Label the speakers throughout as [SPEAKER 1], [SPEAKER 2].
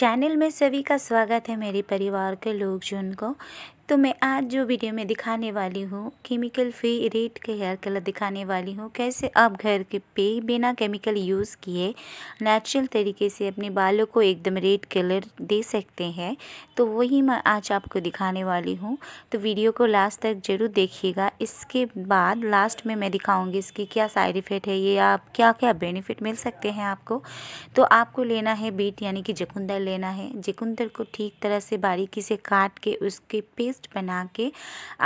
[SPEAKER 1] channel में सभी का स्वागत है मेरे परिवार के लोग जो उनको तो मैं आज जो वीडियो में दिखाने वाली हूँ केमिकल फ्री रेट के हेयर कलर दिखाने वाली हूँ कैसे आप घर के पे बिना केमिकल यूज़ किए नेचुरल तरीके से अपने बालों को एकदम रेड कलर दे सकते हैं तो वही मैं आज आपको दिखाने वाली हूँ तो वीडियो को लास्ट तक ज़रूर देखिएगा इसके बाद लास्ट में मैं दिखाऊँगी इसकी क्या साइड इफ़ेक्ट है ये आप क्या क्या बेनिफिट मिल सकते हैं आपको तो आपको लेना है बीट यानी कि जकुंदर लेना है जकुंदर को ठीक तरह से बारीकी से काट के उसके पेस्ट पेस्ट बना के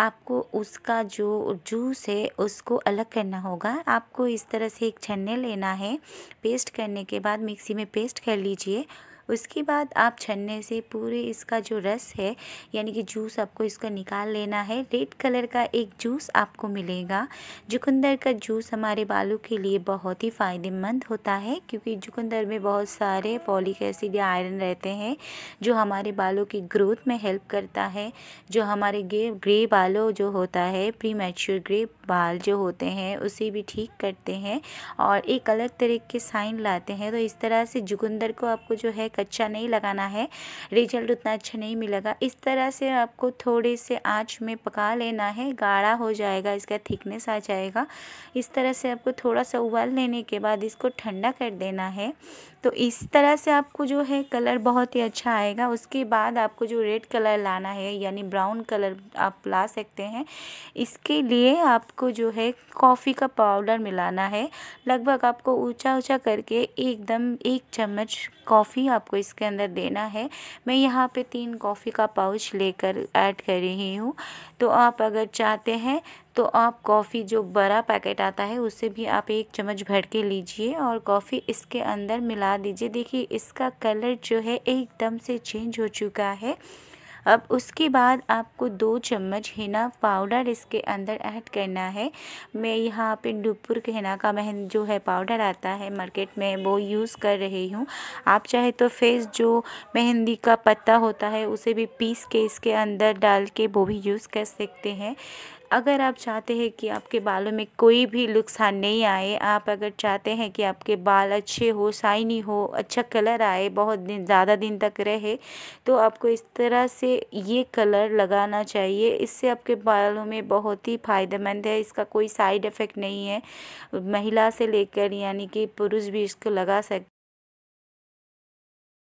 [SPEAKER 1] आपको उसका जो जूस है उसको अलग करना होगा आपको इस तरह से एक छन्ने लेना है पेस्ट करने के बाद मिक्सी में पेस्ट कर लीजिए उसके बाद आप छन्ने से पूरे इसका जो रस है यानी कि जूस आपको इसका निकाल लेना है रेड कलर का एक जूस आपको मिलेगा जुकंदर का जूस हमारे बालों के लिए बहुत ही फ़ायदेमंद होता है क्योंकि जुकंदर में बहुत सारे फॉलिक एसिड या आयरन रहते हैं जो हमारे बालों की ग्रोथ में हेल्प करता है जो हमारे ग्रे ग्रे बालों जो होता है प्री मैच्योर ग्रे बाल जो होते हैं उसे भी ठीक करते हैं और एक अलग तरह के साइन लाते हैं तो इस तरह से जुकंदर को आपको जो है कच्चा नहीं लगाना है रिजल्ट उतना अच्छा नहीं मिलेगा इस तरह से आपको थोड़े से आँच में पका लेना है गाढ़ा हो जाएगा इसका थिकनेस आ जाएगा इस तरह से आपको थोड़ा सा उबाल लेने के बाद इसको ठंडा कर देना है तो इस तरह से आपको जो है कलर बहुत ही अच्छा आएगा उसके बाद आपको जो रेड कलर लाना है यानी ब्राउन कलर आप ला सकते हैं इसके लिए आपको जो है कॉफ़ी का पाउडर मिलाना है लगभग आपको ऊंचा ऊंचा करके एकदम एक चम्मच कॉफ़ी आप आपको इसके अंदर देना है मैं यहाँ पे तीन कॉफ़ी का पाउच लेकर ऐड कर रही हूँ तो आप अगर चाहते हैं तो आप कॉफ़ी जो बड़ा पैकेट आता है उसे भी आप एक चम्मच भर के लीजिए और कॉफ़ी इसके अंदर मिला दीजिए देखिए इसका कलर जो है एकदम से चेंज हो चुका है अब उसके बाद आपको दो चम्मच हिना पाउडर इसके अंदर ऐड करना है मैं यहाँ पे डुपुर के हिना का महन जो है पाउडर आता है मार्केट में वो यूज़ कर रही हूँ आप चाहे तो फेस जो मेहंदी का पत्ता होता है उसे भी पीस के इसके अंदर डाल के वो भी यूज़ कर सकते हैं अगर आप चाहते हैं कि आपके बालों में कोई भी नुकसान हाँ नहीं आए आप अगर चाहते हैं कि आपके बाल अच्छे हो शाइनी हो अच्छा कलर आए बहुत दिन ज़्यादा दिन तक रहे तो आपको इस तरह से ये कलर लगाना चाहिए इससे आपके बालों में बहुत ही फ़ायदेमंद है इसका कोई साइड इफ़ेक्ट नहीं है महिला से लेकर यानी कि पुरुष भी इसको लगा सकते